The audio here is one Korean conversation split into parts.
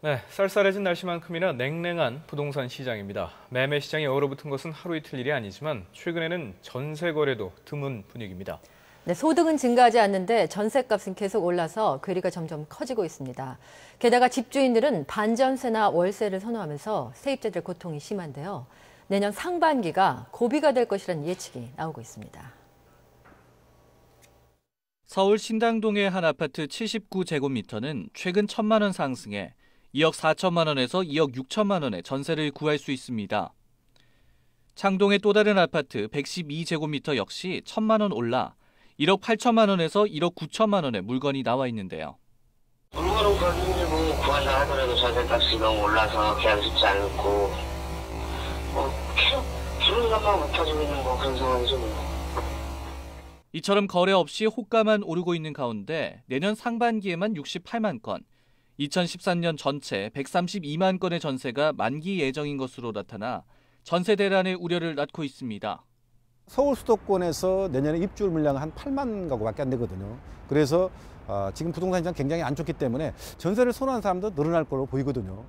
네, 쌀쌀해진 날씨만큼이나 냉랭한 부동산 시장입니다. 매매 시장이 얼어붙은 것은 하루 이틀 일이 아니지만 최근에는 전세 거래도 드문 분위기입니다. 네, 소득은 증가하지 않는데 전세값은 계속 올라서 괴리가 점점 커지고 있습니다. 게다가 집주인들은 반전세나 월세를 선호하면서 세입자들 고통이 심한데요. 내년 상반기가 고비가 될 것이라는 예측이 나오고 있습니다. 서울 신당동의 한 아파트 79제곱미터는 최근 천만 원 상승해 2억 4천만 원에서 2억 6천만 원의 전세를 구할 수 있습니다. 창동의 또 다른 아파트 112제곱미터 역시 1천만 원 올라 1억 8천만 원에서 1억 9천만 원의 물건이 나와 있는데요. 물건은 가격이 뭐구한다 하더라도 전세값이 너무 올라서 계약 쉽지 않고 뭐 계속 기분 나빠 못가지고 있는 거 뭐 그런 상황이죠 뭐. 이처럼 거래 없이 호가만 오르고 있는 가운데 내년 상반기에만 68만 건, 2013년 전체 132만 건의 전세가 만기 예정인 것으로 나타나 전세 대란의 우려를 낳고 있습니다. 서울 수도권에서 내년에 입주물량한 8만 가구밖에 안 되거든요. 그래서 아, 지금 부동산 시장 굉장히 안 좋기 때문에 전세를 선호하는 사람도 늘어날 걸로 보이거든요.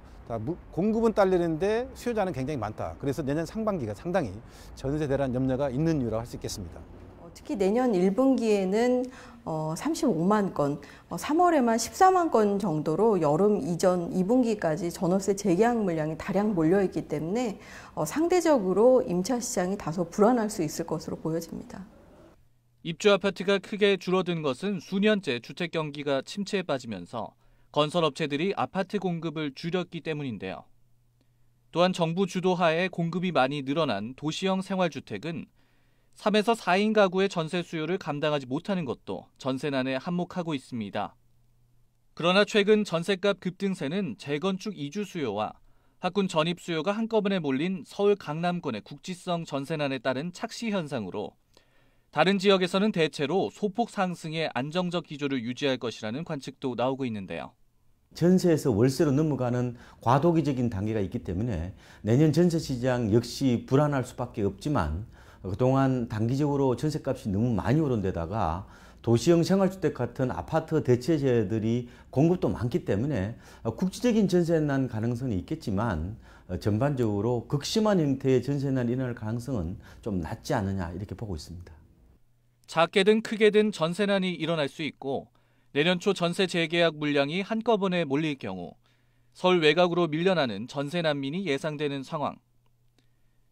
공급은 딸리는데 수요자는 굉장히 많다. 그래서 내년 상반기가 상당히 전세 대란 염려가 있는 이유라고 할 수 있겠습니다. 특히 내년 1분기에는 어, 35만 건, 어, 3월에만 14만 건 정도로 여름 이전 2분기까지 전월세 재계약 물량이 다량 몰려있기 때문에 어, 상대적으로 임차 시장이 다소 불안할 수 있을 것으로 보여집니다. 입주 아파트가 크게 줄어든 것은 수년째 주택 경기가 침체에 빠지면서 건설업체들이 아파트 공급을 줄였기 때문인데요. 또한 정부 주도하에 공급이 많이 늘어난 도시형 생활주택은 3에서 4인 가구의 전세 수요를 감당하지 못하는 것도 전세난에 한몫하고 있습니다. 그러나 최근 전세값 급등세는 재건축 이주 수요와 학군 전입 수요가 한꺼번에 몰린 서울 강남권의 국지성 전세난에 따른 착시 현상으로 다른 지역에서는 대체로 소폭 상승의 안정적 기조를 유지할 것이라는 관측도 나오고 있는데요. 전세에서 월세로 넘어가는 과도기적인 단계가 있기 때문에 내년 전세 시장 역시 불안할 수밖에 없지만 그동안 단기적으로 전셋값이 너무 많이 오른 데다가 도시형 생활주택 같은 아파트 대체재들이 공급도 많기 때문에 국지적인 전세난 가능성이 있겠지만 전반적으로 극심한 형태의 전세난 일어날 가능성은 좀 낮지 않느냐 이렇게 보고 있습니다. 작게든 크게든 전세난이 일어날 수 있고 내년 초 전세 재계약 물량이 한꺼번에 몰릴 경우 서울 외곽으로 밀려나는 전세 난민이 예상되는 상황.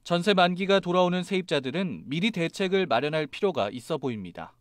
전세 만기가 돌아오는 세입자들은 미리 대책을 마련할 필요가 있어 보입니다.